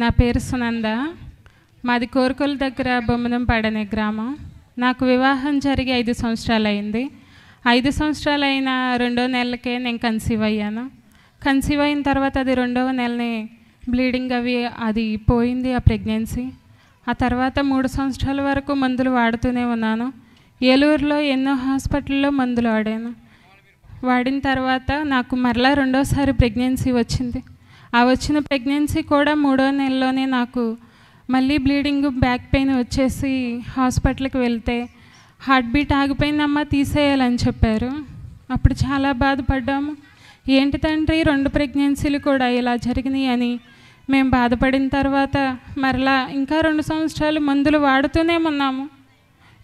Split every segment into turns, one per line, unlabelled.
నా పేరు సునంద మాది కోరుకొల దగ్గర బొమ్మనం అనే గ్రామం నాకు వివాహం జరిగి ఐదు సంవత్సరాలు అయింది ఐదు సంవత్సరాలు అయిన రెండో నెలలకే నేను కన్సీవ్ అయ్యాను కన్సీవ్ అయిన తర్వాత అది రెండవ నెలని బ్లీడింగ్ అవి అది పోయింది ఆ ప్రెగ్నెన్సీ ఆ తర్వాత మూడు సంవత్సరాల వరకు మందులు వాడుతూనే ఉన్నాను ఏలూరులో ఎన్నో హాస్పిటల్లో మందులు వాడాను వాడిన తర్వాత నాకు మరలా రెండోసారి ప్రెగ్నెన్సీ వచ్చింది ఆ వచ్చిన ప్రెగ్నెన్సీ కూడా మూడో నెలలోనే నాకు మళ్ళీ బ్లీడింగ్ బ్యాక్ పెయిన్ వచ్చేసి హాస్పిటల్కి వెళ్తే హార్ట్ బీట్ ఆగిపోయిందమ్మా తీసేయాలని చెప్పారు అప్పుడు చాలా బాధపడ్డాము ఏంటి తండ్రి రెండు ప్రెగ్నెన్సీలు కూడా ఇలా జరిగినాయి అని మేము బాధపడిన తర్వాత మరలా ఇంకా రెండు సంవత్సరాలు మందులు వాడుతూనే ఉన్నాము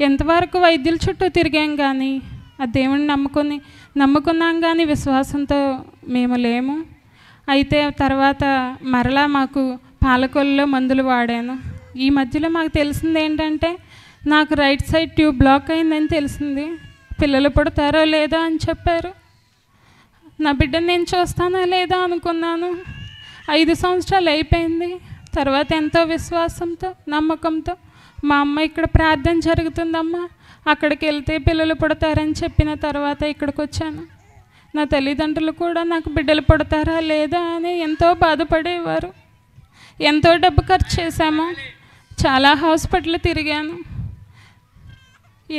ఎంతవరకు వైద్యుల చుట్టూ తిరిగాం కానీ ఆ దేవుని నమ్ముకొని నమ్ముకున్నాం కానీ విశ్వాసంతో మేము లేము అయితే తర్వాత మరలా మాకు పాలకొల్లో మందులు వాడాను ఈ మధ్యలో మాకు తెలిసింది ఏంటంటే నాకు రైట్ సైడ్ ట్యూబ్ బ్లాక్ అయిందని తెలిసింది పిల్లలు పుడతారో లేదో అని చెప్పారు నా బిడ్డ నేను చూస్తానా లేదా అనుకున్నాను ఐదు సంవత్సరాలు అయిపోయింది తర్వాత ఎంతో విశ్వాసంతో నమ్మకంతో మా అమ్మ ఇక్కడ ప్రార్థన జరుగుతుందమ్మా అక్కడికి వెళ్తే పిల్లలు పుడతారని చెప్పిన తర్వాత ఇక్కడికి వచ్చాను నా తల్లిదండ్రులు కూడా నాకు బిడ్డలు పడతారా లేదా అని ఎంతో బాధపడేవారు ఎంతో డబ్బు ఖర్చు చేశాము చాలా హాస్పిటల్ తిరిగాను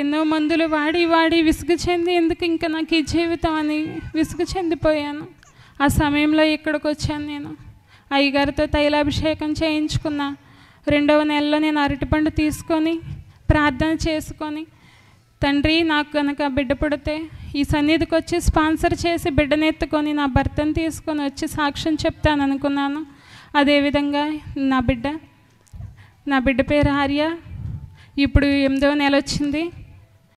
ఎన్నో మందులు వాడి వాడి విసుగు చెంది ఎందుకు ఇంకా నాకు ఈ జీవితం అని విసుగు చెందిపోయాను ఆ సమయంలో ఇక్కడికి వచ్చాను నేను అయ్యగారితో తైలాభిషేకం చేయించుకున్న రెండవ నెలలో నేను అరటిపండు తీసుకొని ప్రార్థన చేసుకొని తండ్రి నాకు కనుక బిడ్డ పుడితే ఈ సన్నిధికి వచ్చి స్పాన్సర్ చేసి బిడ్డనెత్తుకొని నా భర్తను తీసుకొని వచ్చి సాక్ష్యం చెప్తాను అనుకున్నాను అదేవిధంగా నా బిడ్డ నా బిడ్డ పేరు ఆర్య ఇప్పుడు ఎనిమిదో నెల వచ్చింది